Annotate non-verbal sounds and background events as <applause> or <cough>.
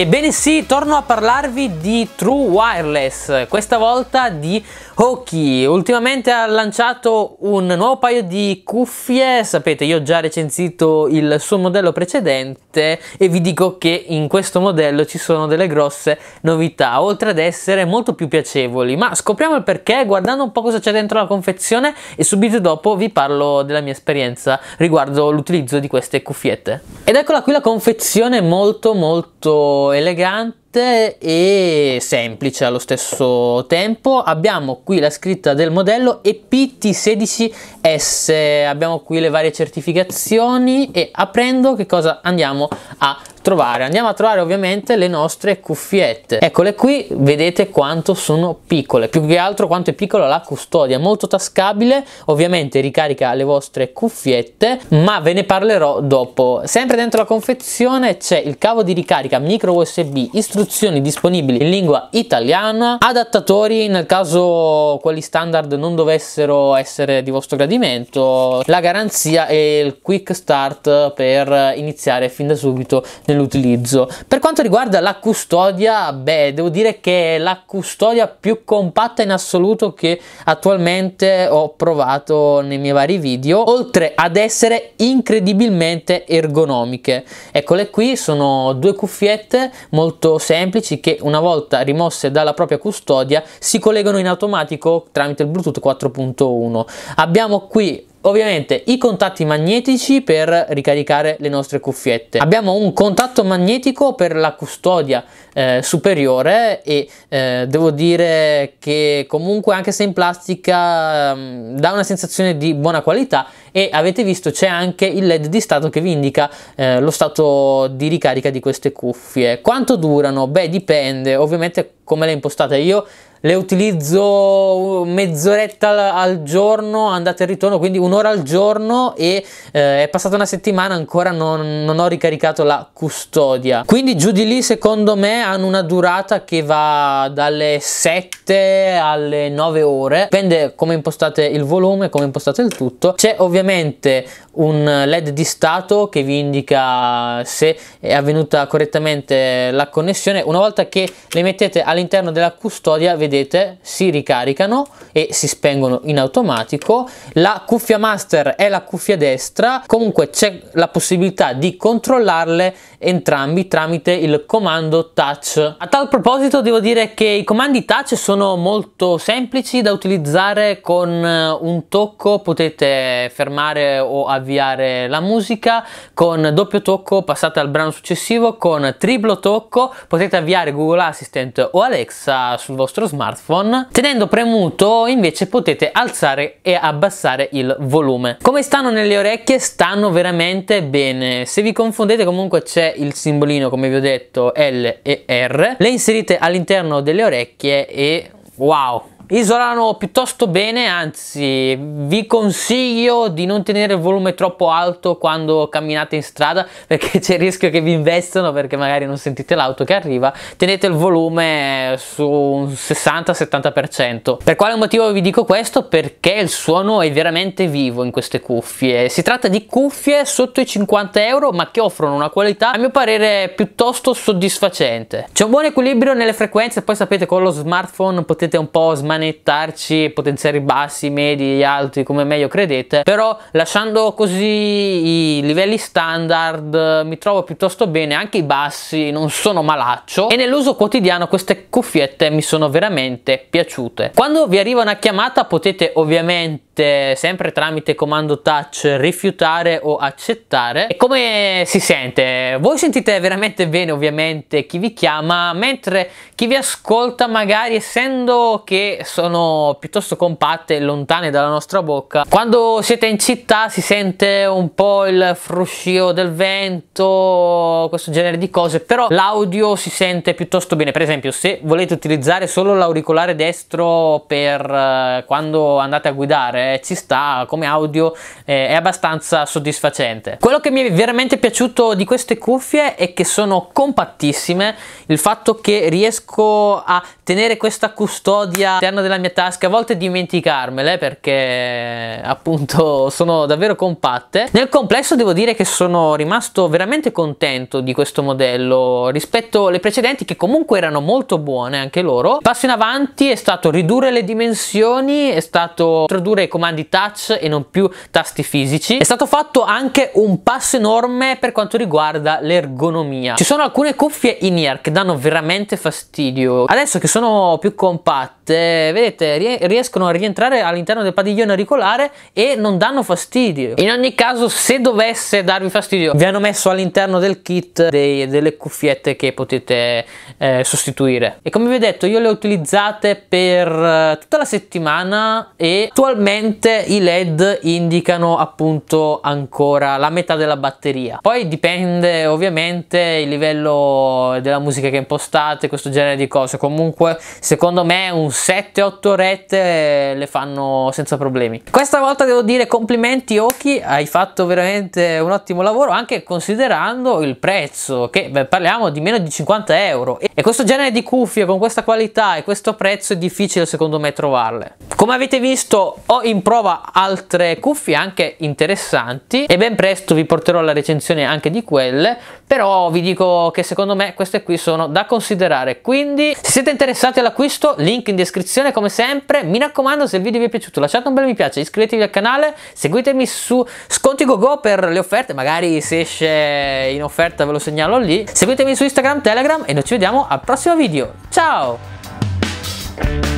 Ebbene sì, torno a parlarvi di True Wireless, questa volta di Hoki. Ultimamente ha lanciato un nuovo paio di cuffie, sapete io ho già recensito il suo modello precedente e vi dico che in questo modello ci sono delle grosse novità, oltre ad essere molto più piacevoli. Ma scopriamo il perché guardando un po' cosa c'è dentro la confezione e subito dopo vi parlo della mia esperienza riguardo l'utilizzo di queste cuffiette. Ed eccola qui la confezione molto molto elegante e semplice allo stesso tempo abbiamo qui la scritta del modello EPT16S abbiamo qui le varie certificazioni e aprendo che cosa andiamo a trovare? Andiamo a trovare ovviamente le nostre cuffiette. Eccole qui, vedete quanto sono piccole, più che altro quanto è piccola la custodia, molto tascabile, ovviamente ricarica le vostre cuffiette, ma ve ne parlerò dopo. Sempre dentro la confezione c'è il cavo di ricarica micro USB, istruzioni disponibili in lingua italiana, adattatori nel caso quelli standard non dovessero essere di vostro gradimento, la garanzia e il quick start per iniziare fin da subito nell'utilizzo. Per quanto riguarda la custodia, beh, devo dire che è la custodia più compatta in assoluto che attualmente ho provato nei miei vari video, oltre ad essere incredibilmente ergonomiche. Eccole qui, sono due cuffiette molto semplici che una volta rimosse dalla propria custodia si collegano in automatico tramite il Bluetooth 4.1. Abbiamo qui Ovviamente i contatti magnetici per ricaricare le nostre cuffiette. Abbiamo un contatto magnetico per la custodia eh, superiore e eh, devo dire che comunque anche se in plastica mh, mm, dà una sensazione di buona qualità e avete visto c'è anche il led di stato che vi indica eh, lo stato di ricarica di queste cuffie quanto durano? beh dipende ovviamente come le impostate io le utilizzo mezz'oretta al giorno, andate e ritorno, quindi un'ora al giorno e eh, è passata una settimana ancora non, non, ho ricaricato la custodia. Quindi giù di lì secondo me hanno una durata che va dalle 7 alle 9 ore, dipende come impostate il volume, come impostate il tutto. C'è ovviamente ovviamente un led di stato che vi indica se è avvenuta correttamente la connessione una volta che le mettete all'interno della custodia vedete si ricaricano e si spengono in automatico la cuffia master è la cuffia destra comunque c'è la possibilità di controllarle entrambi tramite il comando touch a tal proposito devo dire che i comandi touch sono molto semplici da utilizzare con eh, un tocco potete fermare o avviare avviare la musica con doppio tocco passate al brano successivo con triplo tocco potete avviare Google Assistant o Alexa sul vostro smartphone tenendo premuto invece potete alzare e abbassare il volume come stanno nelle orecchie stanno veramente bene se vi confondete comunque c'è il simbolino come vi ho detto L e R le inserite all'interno delle orecchie e wow isolano piuttosto bene, anzi vi consiglio di non tenere il volume troppo alto quando camminate in strada <laughs> perché c'è il rischio che vi investano perché magari non sentite l'auto che arriva, tenete il volume su un 60-70%. Per quale motivo vi dico questo? Perché il suono è veramente vivo in queste cuffie. Si tratta di cuffie sotto i 50 euro ma che offrono una qualità a mio parere piuttosto soddisfacente. C'è un buon equilibrio nelle frequenze, poi sapete con lo smartphone potete un po' smaneggiare smanettarci potenziali bassi, medi, alti come meglio credete però lasciando così i livelli standard mi trovo piuttosto bene anche i bassi non sono malaccio e nell'uso quotidiano queste cuffiette mi sono veramente piaciute quando vi arriva una chiamata potete ovviamente potete sempre tramite comando touch rifiutare o accettare. E come si sente? Voi sentite veramente bene ovviamente chi vi chiama, mentre chi vi ascolta magari essendo che sono piuttosto compatte e lontane dalla nostra bocca, quando siete in città si sente un po' il fruscio del vento, questo genere di cose, però l'audio si sente piuttosto bene. Per esempio se volete utilizzare solo l'auricolare destro per eh, quando andate a guidare, ci sta come audio eh, è abbastanza soddisfacente quello che mi è veramente piaciuto di queste cuffie è che sono compattissime il fatto che riesco a tenere questa custodia all'interno della mia tasca, a volte dimenticarmele perché appunto <laughs> sono davvero compatte. Nel complesso devo dire che sono rimasto veramente contento di questo modello rispetto alle precedenti che comunque erano molto buone anche loro. Il passo in avanti è stato ridurre le dimensioni, è stato introdurre i comandi touch e non più tasti fisici. È stato fatto anche un passo enorme per quanto riguarda l'ergonomia. Ci sono alcune cuffie in ear che danno veramente fastidio. Adesso che sono sono più compatti vedete, riescono a rientrare all'interno del padiglione auricolare e non danno fastidio. In ogni caso, se dovesse darvi fastidio, vi hanno messo all'interno del kit dei, delle cuffiette che potete eh, sostituire. E come vi ho detto, io le ho utilizzate per eh, tutta la settimana e attualmente i LED indicano appunto ancora la metà della batteria. Poi dipende ovviamente il livello della musica che impostate, questo genere di cose. Comunque, secondo me un 7-8 rette eh, le fanno senza problemi. Questa volta devo dire complimenti Oki, hai fatto veramente un ottimo lavoro anche considerando il prezzo che beh, parliamo di meno di 50 euro e questo genere di cuffie con questa qualità e questo prezzo è difficile secondo me trovarle. Come avete visto ho in prova altre cuffie anche interessanti e ben presto vi porterò la recensione anche di quelle però vi dico che secondo me queste qui sono da considerare quindi se siete interessati all'acquisto link in descrizione come sempre mi raccomando se il video vi è piaciuto lasciate un bel mi piace iscrivetevi al canale seguitemi su sconti go per le offerte magari se esce in offerta ve lo segnalo lì seguitemi su Instagram Telegram e noi ci vediamo al prossimo video ciao